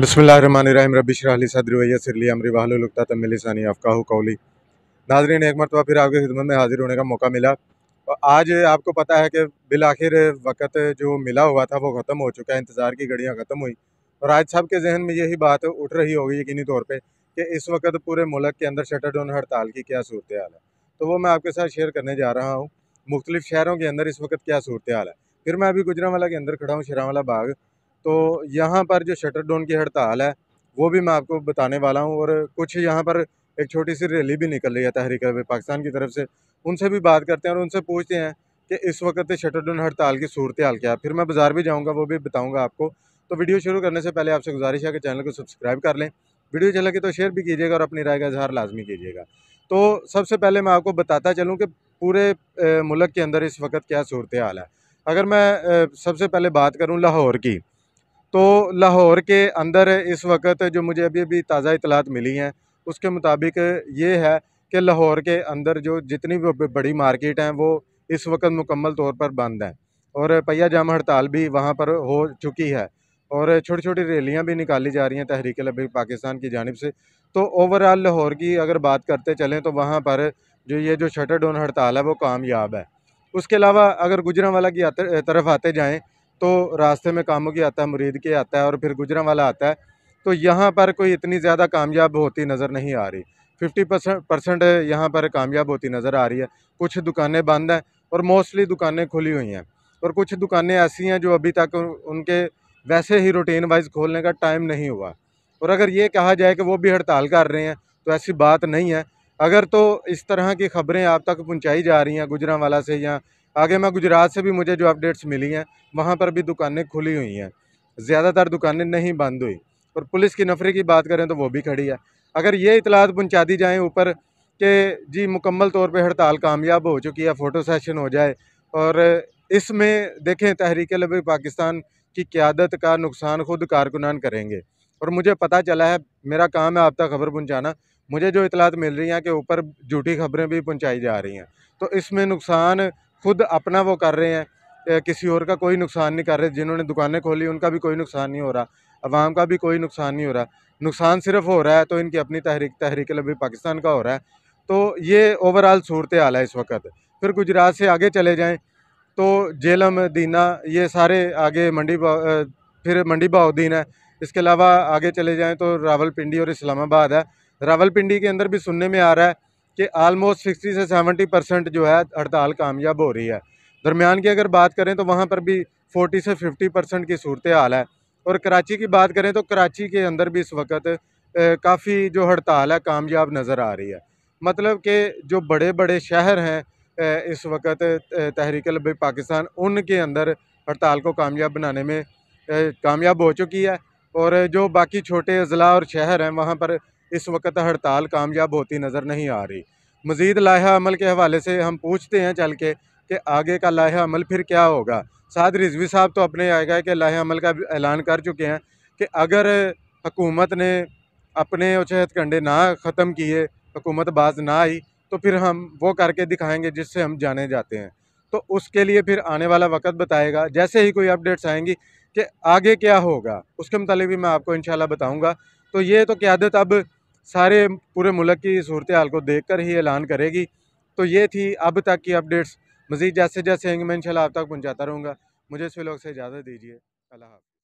बसमीम रबी शराहली सदर वैसरली अमरी बहलता तमिलसानी अफ़काह कौली नाजरीन एक मरतबा फिर आपकी खिदमत में हाज़िर होने का मौका मिला और आज आपको पता है कि बिल आखिर वक़्त जो मिला हुआ था वो ख़त्म हो चुका है इंतज़ार की घड़ियाँ ख़त्म हुई और आज सब के जहन में यही बात उठ रही होगी यकीनी तौर पर कि इस वक्त पूरे मुल्क के अंदर शटर डाउन हड़ताल की क्या सूरत हाल है तो वो मैं आपके साथ शेयर करने जा रहा हूँ मुख्तलिफ़ शहरों के अंदर इस वक्त क्या सूरत हाल है फिर मैं अभी गुजरावाला के अंदर खड़ा हूँ शरावाला बाग तो यहाँ पर जो शटर डाउन की हड़ताल है वो भी मैं आपको बताने वाला हूँ और कुछ यहाँ पर एक छोटी सी रैली भी निकल रही है तहरीक पाकिस्तान की तरफ से उनसे भी बात करते हैं और उनसे पूछते हैं कि इस वक्त शटर डाउन हड़ताल की सूरत हाल क्या है फिर मैं बाज़ार भी जाऊँगा वो भी बताऊँगा आपको तो वीडियो शुरू करने से पहले आपसे गुजारिश है कि चैनल को सब्सक्राइब कर लें वीडियो चला के तो शेयर भी कीजिएगा और अपनी राय का इजहार लाजमी कीजिएगा तो सबसे पहले मैं आपको बताता चलूँ कि पूरे मुल्क के अंदर इस वक्त क्या सूरत हाल है अगर मैं सबसे पहले बात करूँ लाहौर की तो लाहौर के अंदर इस वक्त जो मुझे अभी अभी ताज़ा इतलात मिली हैं उसके मुताबिक ये है कि लाहौर के अंदर जो जितनी भी बड़ी मार्केट हैं वो इस वक्त मुकम्मल तौर पर बंद हैं और पहिया जाम हड़ताल भी वहाँ पर हो चुकी है और छोटी छोटी रैलियाँ भी निकाली जा रही हैं तहरीक लबीक पाकिस्तान की जानब से तो ओवरऑल लाहौर की अगर बात करते चलें तो वहाँ पर जो ये जो शटर डाउन हड़ताल है वो कामयाब है उसके अलावा अगर गुजरावाला की तरफ आते जाएँ तो रास्ते में कामों की आता है मुरीद के आता है और फिर गुजरावाला आता है तो यहाँ पर कोई इतनी ज़्यादा कामयाब होती नज़र नहीं आ रही फिफ्टी परसेंट यहाँ पर कामयाब होती नज़र आ रही है कुछ दुकानें बंद हैं और मोस्टली दुकानें खुली हुई हैं और कुछ दुकानें ऐसी हैं जो अभी तक उनके वैसे ही रूटीन वाइज खोलने का टाइम नहीं हुआ और अगर ये कहा जाए कि वो भी हड़ताल कर रहे हैं तो ऐसी बात नहीं है अगर तो इस तरह की खबरें आप तक पहुँचाई जा रही हैं गुजरावाला से या आगे मैं गुजरात से भी मुझे जो अपडेट्स मिली हैं वहाँ पर भी दुकानें खुली हुई हैं ज़्यादातर दुकानें नहीं बंद हुई और पुलिस की नफरी की बात करें तो वो भी खड़ी है अगर ये इतलात पहुँचा दी जाएँ ऊपर कि जी मुकम्मल तौर पर हड़ताल कामयाब हो चुकी है फ़ोटो सेशन हो जाए और इसमें देखें तहरीक लबी पाकिस्तान कि क़्यादत का नुकसान ख़ुद कारकुनान करेंगे और मुझे पता चला है मेरा काम है आप तक खबर पहुँचाना मुझे जो इतलात मिल रही हैं कि ऊपर झूठी खबरें भी पहुँचाई जा रही हैं तो इसमें नुकसान खुद अपना वो कर रहे हैं किसी और का कोई नुकसान नहीं कर रहे जिन्होंने दुकानें खोली उनका भी कोई नुकसान नहीं हो रहा अवाम का भी कोई नुकसान नहीं हो रहा नुकसान सिर्फ हो रहा है तो इनकी अपनी तहरीक तहरीक लबी पाकिस्तान का हो रहा है तो ये ओवरऑल सूरत हाल है इस वक्त फिर गुजरात से आगे चले जाएँ तो जेलम दीना ये सारे आगे मंडी फिर मंडी बाउद्दीन है इसके अलावा आगे चले जाएँ तो रावलपिंडी और इस्लामाबाद है रावलपिंडी के अंदर भी सुनने में आ रहा है कि आलमोस्ट सिक्सटी से सेवेंटी परसेंट जो है हड़ताल कामयाब हो रही है दरमियान की अगर बात करें तो वहाँ पर भी फोर्टी से फिफ्टी परसेंट की सूरत हाल है और कराची की बात करें तो कराची के अंदर भी इस वक्त काफ़ी जो हड़ताल है कामयाब नज़र आ रही है मतलब कि जो बड़े बड़े शहर हैं इस वक्त तहरीक लब पाकिस्तान उनके अंदर हड़ताल को कामयाब बनाने में कामयाब हो चुकी है और जो बाकी छोटे ज़िला और शहर हैं वहाँ पर इस वक्त हड़ताल कामयाब होती नज़र नहीं आ रही मज़ीद लाहा अमल के हवाले से हम पूछते हैं चल के कि आगे का लाहा अमल फिर क्या होगा साद रिजवी साहब तो अपने आएगा कि लाहा अमल का ऐलान कर चुके हैं कि अगर हकूमत ने अपने उचहत कंडे ना ख़त्म किए हुकूमत बाज ना आई तो फिर हम वो करके दिखाएंगे जिससे हम जाने जाते हैं तो उसके लिए फिर आने वाला वक्त बताएगा जैसे ही कोई अपडेट्स आएंगी कि आगे क्या होगा उसके मतलब भी मैं आपको इन बताऊँगा तो ये तो क्यादत अब सारे पूरे मुल्क की सूरत हाल को देख कर ही ऐलान करेगी तो ये थी अब तक की अपडेट्स मज़ीद जैसे जैसे आएंगे मैं इनशाला आप तक पहुँचाता रहूँगा मुझे इस लोग से इजाज़त दीजिए अल्लाह